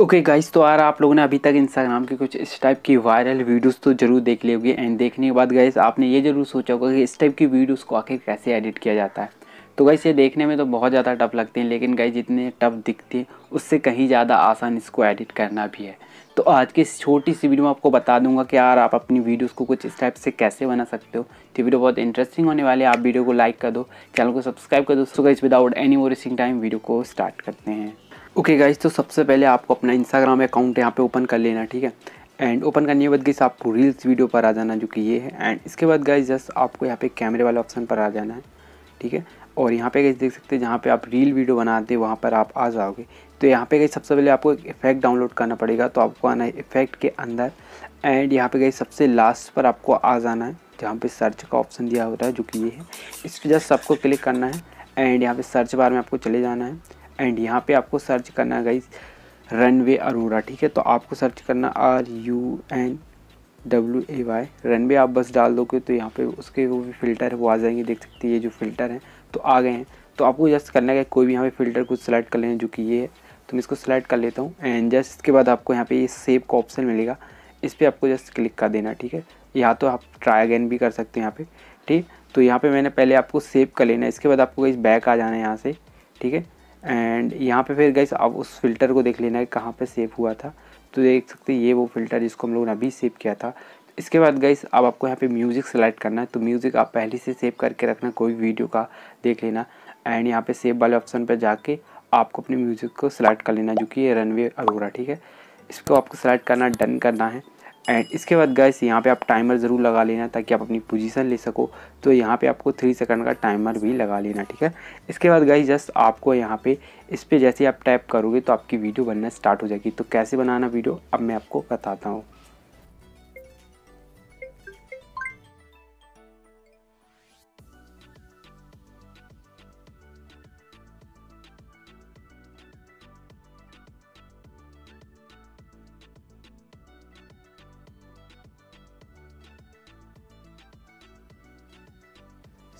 okay okay guys तो यार आप लोगों ने अभी तक इंस्टाग्राम की कुछ इस टाइप की वायरल वीडियोस तो जरूर देख ली होगी एंड देखने के बाद गाइस आपने ये जरूर सोचा होगा कि इस टाइप की वीडियोस को आखिर कैसे एडिट किया जाता है तो गाइस ये देखने में तो बहुत ज़्यादा टफ लगते हैं लेकिन गाइस जितने टफ दिखते हैं उससे कहीं ज़्यादा आसान इसको एडिट करना भी है तो आज की इस छोटी सी वीडियो में आपको बता दूंगा कि यार आप अपनी वीडियोस को कुछ इस टाइप से कैसे बना सकते हो तो वीडियो बहुत इंटरेस्टिंग होने वाली है आप वीडियो को लाइक कर दो चैनल को सब्सक्राइब कर दो so guys without any wasting time video को स्टार्ट करते हैं ओके okay गाइज तो सबसे पहले आपको अपना इंस्टाग्राम अकाउंट यहाँ पे ओपन कर लेना ठीक है एंड ओपन करने के बाद गई आपको रील्स वीडियो पर आ जाना जो कि ये है एंड इसके बाद गाइज जस्ट आपको यहाँ पे कैमरे वाले ऑप्शन पर आ जाना है ठीक है और यहाँ पे गई देख सकते हैं जहाँ पे आप रील वीडियो बनाते हैं वहाँ पर आप आ जाओगे तो यहाँ पे गई सबसे पहले आपको एक इफेक्ट डाउनलोड करना पड़ेगा तो आपको आना है इफेक्ट के अंदर एंड यहाँ पे गई सबसे लास्ट पर आपको आ जाना है जहाँ पे सर्च का ऑप्शन दिया होता है जो कि ये है इस पर जस्ट आपको क्लिक करना है एंड यहाँ पे सर्च बार में आपको चले जाना है एंड यहाँ पे आपको सर्च करना है गाइस रनवे अरोरा ठीक है तो आपको सर्च करना R U N W A Y runway आप बस डाल दोगे तो यहाँ पे उसके वो भी फ़िल्टर है वो आ जाएंगे देख सकते हैं ये जो फ़िल्टर हैं तो आ गए हैं तो आपको जस्ट करना है कोई भी यहाँ पे फ़िल्टर कुछ सेलेक्ट कर लेना जो कि ये है तो मैं इसको सेलेक्ट कर लेता हूँ एंड जस्ट इसके बाद आपको यहाँ पे ये सेव का ऑप्शन मिलेगा इस पर आपको जस्ट क्लिक कर देना ठीक है या तो आप ट्राई अगेन भी कर सकते हैं यहाँ पे ठीक तो यहाँ पे मैंने पहले आपको सेव कर लेना है इसके बाद आपको इस बैक आ जाना है यहाँ से ठीक है एंड यहाँ पे फिर गई आप उस फ़िल्टर को देख लेना है कहाँ पे सेव हुआ था तो देख सकते हैं ये वो फ़िल्टर जिसको हम लोगों ने अभी सेव किया था इसके बाद गई अब आपको यहाँ पे म्यूज़िक सेलेक्ट करना है तो म्यूज़िक आप पहले से सेव करके रखना कोई वीडियो का देख लेना एंड यहाँ पे सेव वाले ऑप्शन पर जाके आपको अपने म्यूज़िक को सिलेक्ट कर लेना जो कि ये रनवे अरोरा ठीक है इसको आपको सेलेक्ट करना डन करना है एंड इसके बाद गैस यहाँ पे आप टाइमर ज़रूर लगा लेना ताकि आप अपनी पोजीशन ले सको तो यहाँ पे आपको थ्री सेकंड का टाइमर भी लगा लेना ठीक है इसके बाद गैस जस्ट आपको यहाँ पे इस पर जैसे आप टैप करोगे तो आपकी वीडियो बनना स्टार्ट हो जाएगी तो कैसे बनाना वीडियो अब मैं आपको बताता हूँ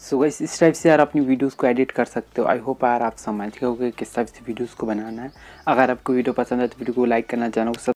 सो गई इस टाइप से यार अपनी वीडियोस को एडिट कर सकते हो आई होप यार आप समझ गए हो किस टाइप से वीडियोस को बनाना है अगर आपको वीडियो पसंद है तो वीडियो को लाइक करना चैनल को